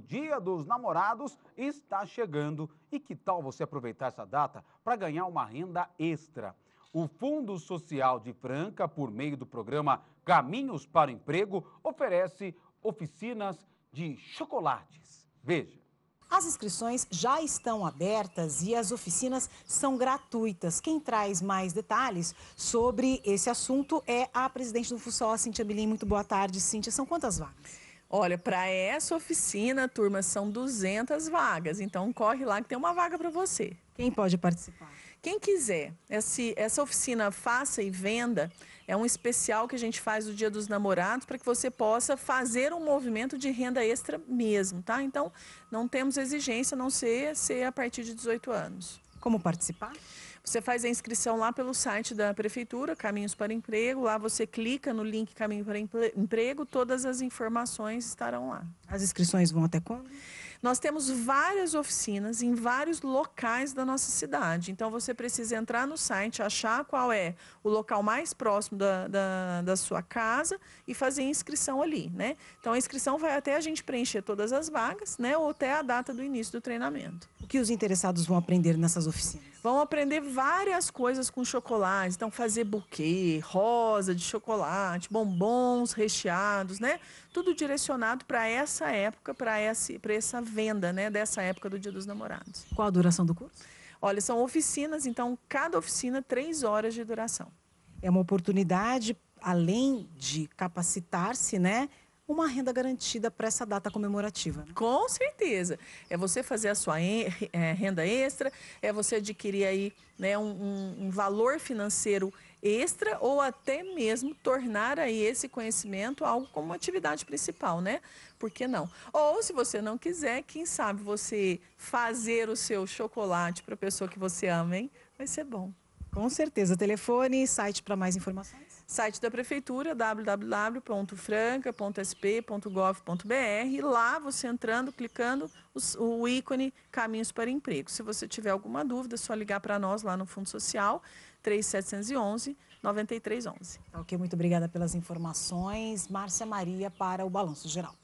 Dia dos Namorados está chegando e que tal você aproveitar essa data para ganhar uma renda extra? O Fundo Social de Franca, por meio do programa Caminhos para o Emprego, oferece oficinas de chocolates. Veja. As inscrições já estão abertas e as oficinas são gratuitas. Quem traz mais detalhes sobre esse assunto é a presidente do FUSOL, Cintia Bilim. Muito boa tarde, Cintia. São quantas vagas? Olha, para essa oficina, turma, são 200 vagas. Então, corre lá que tem uma vaga para você. Quem pode participar? Quem quiser. Esse, essa oficina Faça e Venda é um especial que a gente faz no Dia dos Namorados para que você possa fazer um movimento de renda extra mesmo, tá? Então, não temos exigência a não ser, ser a partir de 18 anos. Como participar? Você faz a inscrição lá pelo site da Prefeitura, Caminhos para Emprego. Lá você clica no link Caminho para Emprego, todas as informações estarão lá. As inscrições vão até quando? Nós temos várias oficinas em vários locais da nossa cidade. Então você precisa entrar no site, achar qual é o local mais próximo da, da, da sua casa e fazer inscrição ali, né? Então a inscrição vai até a gente preencher todas as vagas, né? Ou até a data do início do treinamento. O que os interessados vão aprender nessas oficinas? Vão aprender várias coisas com chocolate. Então fazer buquê, rosa de chocolate, bombons recheados, né? Tudo direcionado para essa época, para essa, pra essa venda né, dessa época do Dia dos Namorados. Qual a duração do curso? Olha, são oficinas, então cada oficina, três horas de duração. É uma oportunidade, além de capacitar-se, né? uma renda garantida para essa data comemorativa. Né? Com certeza. É você fazer a sua é, renda extra, é você adquirir aí né, um, um valor financeiro extra ou até mesmo tornar aí esse conhecimento algo como atividade principal, né? Por que não? Ou se você não quiser, quem sabe você fazer o seu chocolate para a pessoa que você ama, hein? Vai ser bom. Com certeza. Telefone e site para mais informações. Site da prefeitura www.franca.sp.gov.br. Lá você entrando, clicando os, o ícone Caminhos para Emprego. Se você tiver alguma dúvida, é só ligar para nós lá no Fundo Social 3711 9311. Ok, muito obrigada pelas informações. Márcia Maria para o Balanço Geral.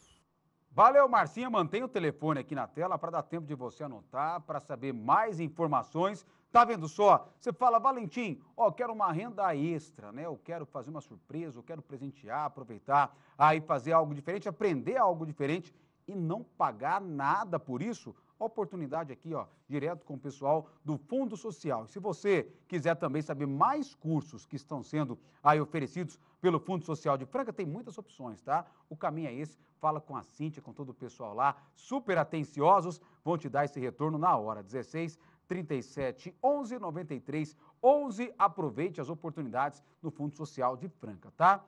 Valeu, Marcinha. Mantenha o telefone aqui na tela para dar tempo de você anotar, para saber mais informações. Tá vendo só? Você fala, Valentim, ó, quero uma renda extra, né? Eu quero fazer uma surpresa, eu quero presentear, aproveitar, aí fazer algo diferente, aprender algo diferente e não pagar nada por isso oportunidade aqui, ó, direto com o pessoal do Fundo Social. se você quiser também saber mais cursos que estão sendo aí oferecidos pelo Fundo Social de Franca, tem muitas opções, tá? O caminho é esse, fala com a Cíntia, com todo o pessoal lá, super atenciosos, vão te dar esse retorno na hora, 16 37 11 93 11. Aproveite as oportunidades do Fundo Social de Franca, tá?